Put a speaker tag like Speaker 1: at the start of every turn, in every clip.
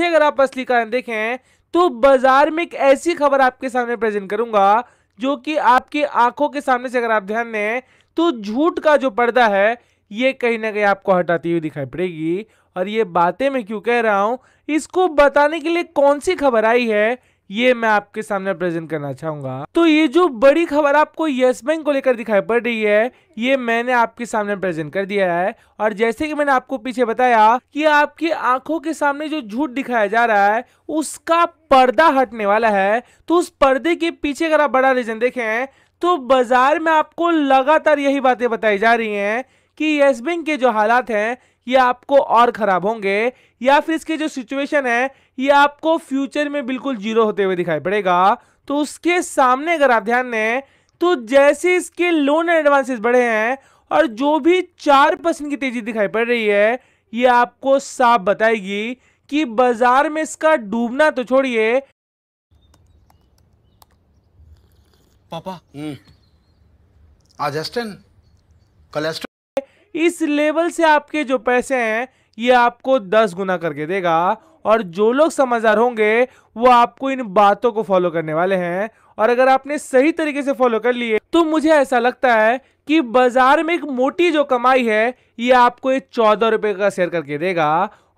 Speaker 1: कि अगर आप असली कारण देखें तो बाजार में एक ऐसी खबर आपके सामने प्रेजेंट करूंगा जो कि आपकी आंखों के सामने से अगर आप ध्यान दें तो झूठ का जो पर्दा है ये कहीं ना कहीं आपको हटाती हुई दिखाई पड़ेगी और ये बातें मैं क्यों कह रहा हूँ इसको बताने के लिए कौन सी खबर आई है ये मैं आपके सामने प्रेजेंट करना चाहूंगा तो ये जो बड़ी खबर आपको यस बैंक को लेकर दिखाई पड़ रही है ये मैंने आपके सामने प्रेजेंट कर दिया है और जैसे कि मैंने आपको पीछे बताया कि आपकी आंखों के सामने जो झूठ दिखाया जा रहा है उसका पर्दा हटने वाला है तो उस पर्दे के पीछे अगर आप बड़ा रीजन देखें तो बाजार में आपको लगातार यही बातें बताई जा रही हैं कि यस बैंक के जो हालात हैं ये आपको और ख़राब होंगे या फिर इसके जो सिचुएशन है ये आपको फ्यूचर में बिल्कुल जीरो होते हुए दिखाई पड़ेगा तो उसके सामने अगर आप ध्यान दें तो जैसे इसके लोन एंड एडवांसेस बढ़े हैं और जो भी चार परसेंट की तेजी दिखाई पड़ रही है ये आपको साफ बताएगी कि बाजार में इसका डूबना तो छोड़िए पापा हम्म। आज कलेस्ट्रॉल इस लेवल से आपके जो पैसे हैं ये आपको दस गुना करके देगा और जो लोग समझदार होंगे वो आपको इन बातों को फॉलो करने वाले हैं और अगर आपने सही तरीके से फॉलो कर लिए तो मुझे ऐसा लगता है कि बाजार में एक मोटी जो कमाई है ये आपको एक चौदह रुपए का शेयर करके देगा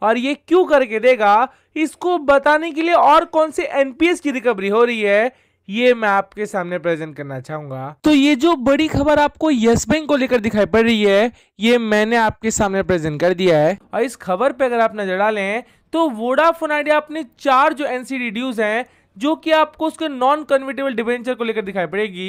Speaker 1: और ये क्यों करके देगा इसको बताने के लिए और कौन से एनपीएस की रिकवरी हो रही है ये मैं आपके सामने प्रेजेंट करना चाहूंगा तो ये जो बड़ी खबर आपको यस बैंक को लेकर दिखाई पड़ रही है ये मैंने आपके सामने प्रेजेंट कर दिया है और इस खबर पे अगर आप नजर डालें तो वोडाफोन आइडिया अपने चार जो एनसीडी ड्यूज हैं जो कि आपको उसके नॉन कन्वर्टेबल डिवेंचर को लेकर दिखाई पड़ेगी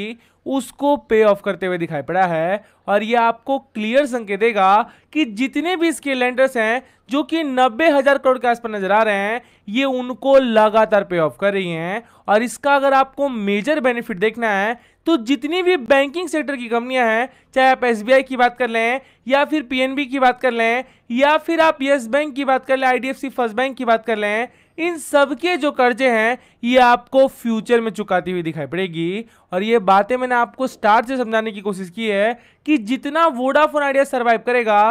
Speaker 1: उसको पे ऑफ करते हुए दिखाई पड़ा है और यह आपको क्लियर संकेत देगा कि जितने भी इसके लैंडर्स हैं जो कि नब्बे हजार करोड़ के आसपास नजर आ रहे हैं ये उनको लगातार पे ऑफ कर रही हैं और इसका अगर आपको मेजर बेनिफिट देखना है तो जितनी भी बैंकिंग सेक्टर की कंपनियां हैं चाहे आप एस की बात कर लें या फिर पी की बात कर लें या फिर आप येस बैंक की बात कर लें आई फर्स्ट बैंक की बात कर लें इन सब के जो कर्जे हैं ये आपको फ्यूचर में चुकाती हुई दिखाई पड़ेगी और ये बातें मैंने आपको स्टार्ट से समझाने की कोशिश की है कि जितना वोडाफोन आइडिया सर्वाइव करेगा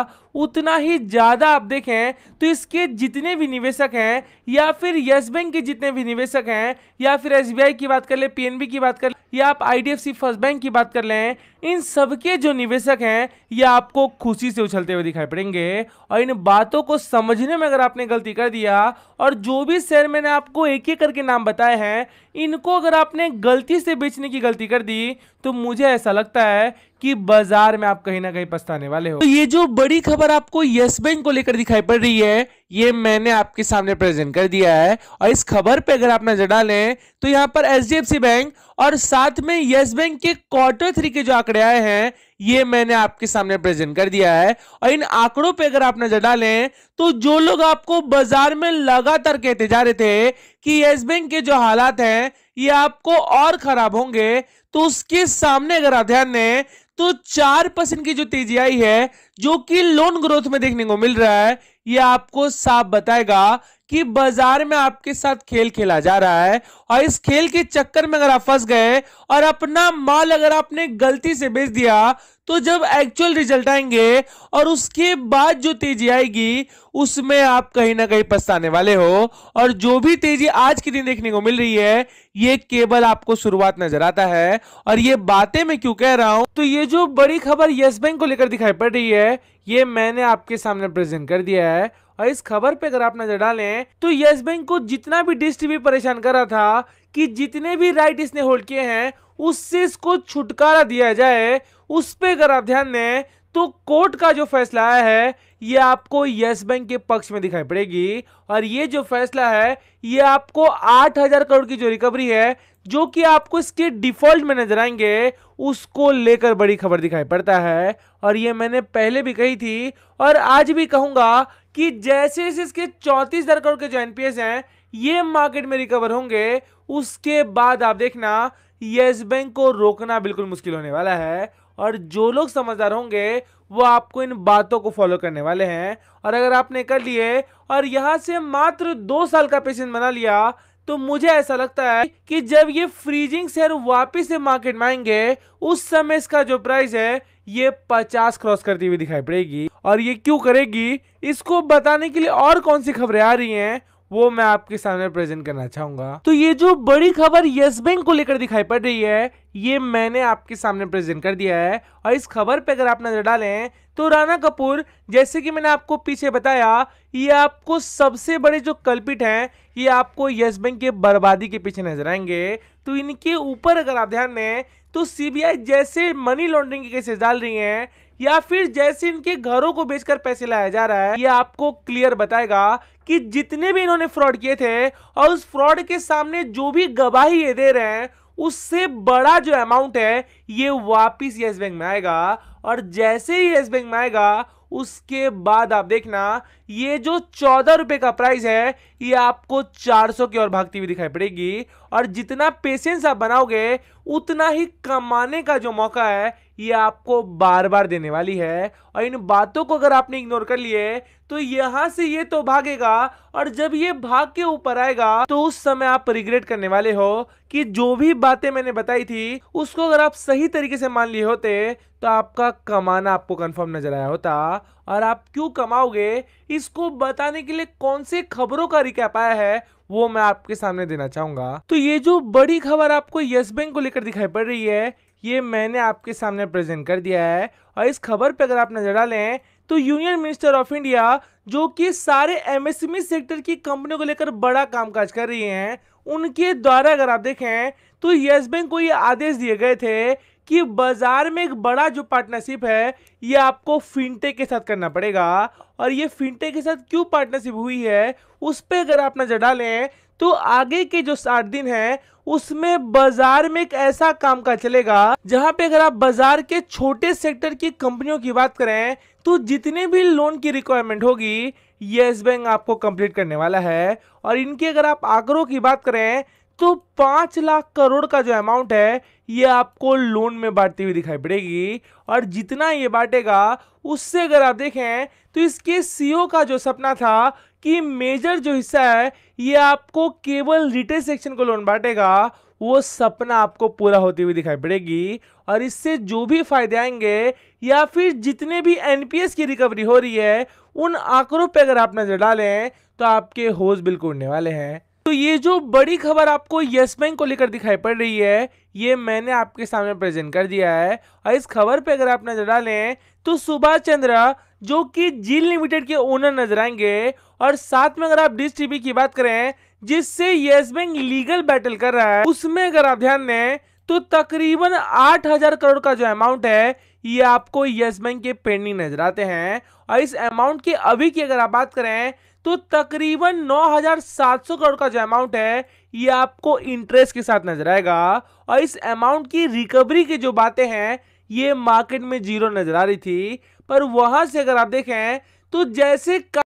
Speaker 1: उतना ही ज़्यादा आप देखें तो इसके जितने भी निवेशक हैं या फिर यस बैंक के जितने भी निवेशक हैं या फिर एस की बात कर लें पी की बात कर या आप आई फर्स्ट बैंक की बात कर लें इन सबके जो निवेशक हैं ये आपको खुशी से उछलते हुए दिखाई पड़ेंगे और इन बातों को समझने में अगर आपने गलती कर दिया और जो भी शेयर मैंने आपको एक एक करके नाम बताए हैं इनको अगर आपने गलती से बेचने की गलती कर दी तो मुझे ऐसा लगता है कि बाजार में आप कहीं ना कहीं पछताने वाले हो तो ये जो बड़ी खबर आपको यस बैंक को लेकर दिखाई पड़ रही है ये मैंने आपके सामने प्रेजेंट कर दिया है और इस खबर पे अगर आप नजर डालें तो यहाँ पर एच बैंक और साथ में यस बैंक के क्वार्टर थ्री के जो आंकड़े आए हैं ये मैंने आपके सामने प्रेजेंट कर दिया है और इन आंकड़ों पे अगर आप नजर डालें तो जो लोग आपको बाजार में लगातार कहते जा रहे थे कि येस बैंक के जो हालात हैं ये आपको और खराब होंगे तो उसके सामने अगर आप ध्यान दें तो चार परसेंट की जो तेजी आई है जो कि लोन ग्रोथ में देखने को मिल रहा है ये आपको साफ बताएगा कि बाजार में आपके साथ खेल खेला जा रहा है और इस खेल के चक्कर में अगर आप फंस गए और अपना माल अगर आपने गलती से बेच दिया तो जब एक्चुअल रिजल्ट आएंगे और उसके बाद जो तेजी आएगी उसमें आप कहीं ना कहीं पछताने वाले हो और जो भी तेजी आज के दिन देखने को मिल रही है ये केवल आपको शुरुआत नजर आता है और ये बातें मैं क्यों कह रहा हूं तो ये जो बड़ी खबर यस बैंक को लेकर दिखाई पड़ रही है ये मैंने आपके सामने प्रेजेंट कर दिया है और इस खबर पे अगर आप नजर डालें तो यस बैंक को जितना भी डिस्ट भी परेशान कर रहा था कि जितने भी राइट इसने होल्ड किए हैं उससे इसको छुटकारा दिया जाए उस पर अगर आप ध्यान दें तो कोर्ट का जो फैसला आया है ये आपको यस बैंक के पक्ष में दिखाई पड़ेगी और ये जो फैसला है ये आपको आठ हजार करोड़ की जो रिकवरी है जो कि आपको इसके डिफॉल्ट में नजर आएंगे उसको लेकर बड़ी खबर दिखाई पड़ता है और ये मैंने पहले भी कही थी और आज भी कहूंगा कि जैसे जैसे इसके चौंतीस हजार करोड़ के जो एनपीएस हैं ये मार्केट में रिकवर होंगे उसके बाद आप देखना येस बैंक को रोकना बिल्कुल मुश्किल होने वाला है और जो लोग समझदार होंगे वो आपको इन बातों को फॉलो करने वाले हैं और अगर आपने कर लिए और यहाँ से मात्र दो साल का पेशेंट बना लिया तो मुझे ऐसा लगता है कि जब ये फ्रीजिंग शेयर वापिस से मार्केट में आएंगे उस समय इसका जो प्राइस है ये 50 क्रॉस करती हुई दिखाई पड़ेगी और ये क्यों करेगी इसको बताने के लिए और कौन सी खबरें आ रही हैं वो मैं आपके सामने प्रेजेंट करना चाहूंगा तो ये जो बड़ी खबर यस बैंक को लेकर दिखाई पड़ रही है ये मैंने आपके सामने प्रेजेंट कर दिया है और इस खबर पे अगर आप नजर डालें तो राणा कपूर जैसे कि मैंने आपको पीछे बताया ये आपको सबसे बड़े जो कल्पिट हैं ये आपको यस बैंक के बर्बादी के पीछे नजर आएंगे तो इनके ऊपर अगर आप ध्यान दें तो सीबीआई जैसे मनी लॉन्ड्रिंग के केसेस डाल रही है या फिर जैसे इनके घरों को बेचकर पैसे लाया जा रहा है ये आपको क्लियर बताएगा कि जितने भी इन्होंने फ्रॉड किए थे और उस फ्रॉड के सामने जो भी गवाही ये दे रहे हैं उससे बड़ा जो अमाउंट है ये वापिस येस बैंक में आएगा और जैसे ही येस बैंक में आएगा उसके बाद आप देखना ये जो चौदह रुपए का प्राइस है ये आपको चार सौ की ओर भागती हुई दिखाई पड़ेगी और जितना पेशेंस आप बनाओगे उतना ही कमाने का जो मौका है ये आपको बार बार देने वाली है और इन बातों को अगर आपने इग्नोर कर लिए तो यहाँ से ये तो भागेगा और जब ये भाग के ऊपर आएगा तो उस समय आप रिग्रेट करने वाले हो कि जो भी बातें मैंने बताई थी उसको अगर आप सही तरीके से मान लिए होते तो आपका कमाना आपको कंफर्म नजर आया होता और आप क्यों कमाओगे इसको बताने के लिए कौन से खबरों का रिकैप आया है वो मैं आपके सामने देना चाहूंगा तो ये जो बड़ी खबर आपको यस बैंक को लेकर दिखाई पड़ रही है ये मैंने आपके सामने प्रेजेंट कर दिया है और इस खबर पर अगर आप नजर डालें तो यूनियन मिनिस्टर ऑफ इंडिया जो कि सारे एमएसएमई e सेक्टर की कंपनियों को लेकर बड़ा कामकाज कर रही हैं उनके द्वारा अगर आप देखें तो यस बैंक को ये आदेश दिए गए थे कि बाजार में एक बड़ा जो पार्टनरशिप है ये आपको फिनटेक के साथ करना पड़ेगा और ये फिनटेक के साथ क्यों पार्टनरशिप हुई है उस पर अगर आप नजर डालें तो आगे के जो साठ दिन है उसमें बाजार में एक ऐसा काम का चलेगा जहां पे अगर आप बाजार के छोटे सेक्टर की कंपनियों की बात करें तो जितने भी लोन की रिक्वायरमेंट होगी येस बैंक आपको कंप्लीट करने वाला है और इनके अगर आप आंकड़ों की बात करें तो पांच लाख करोड़ का जो अमाउंट है ये आपको लोन में बांटती हुई दिखाई पड़ेगी और जितना ये बांटेगा उससे अगर आप देखें तो इसके सीईओ e का जो सपना था कि मेजर जो हिस्सा है ये आपको केवल रिटेल सेक्शन को लोन बांटेगा वो सपना आपको पूरा होती हुई दिखाई पड़ेगी और इससे जो भी फायदे आएंगे या फिर जितने भी एनपीएस की रिकवरी हो रही है उन आंकड़ों पे अगर आप नजर डालें तो आपके होश बिल्कुल उड़ने वाले हैं तो ये जो बड़ी खबर आपको यस बैंक को लेकर दिखाई पड़ रही है ये मैंने आपके सामने प्रेजेंट कर दिया है और इस खबर पे अगर आप नजर डालें तो सुभाष चंद्र जो कि जील लिमिटेड के ओनर नजर आएंगे और साथ में अगर आप डिश टीवी की बात करें जिससे येस बैंक लीगल बैटल कर रहा है उसमें अगर आप ध्यान दें तो तकरीबन आठ हजार करोड़ का जो अमाउंट है ये आपको येस बैंक के पेंडिंग नजर आते हैं और इस अमाउंट के अभी की अगर आप बात करें तो तकरीबन 9,700 करोड़ का जो अमाउंट है ये आपको इंटरेस्ट के साथ नजर आएगा और इस अमाउंट की रिकवरी की जो बातें हैं ये मार्केट में जीरो नजर आ रही थी पर वहां से अगर आप देखें तो जैसे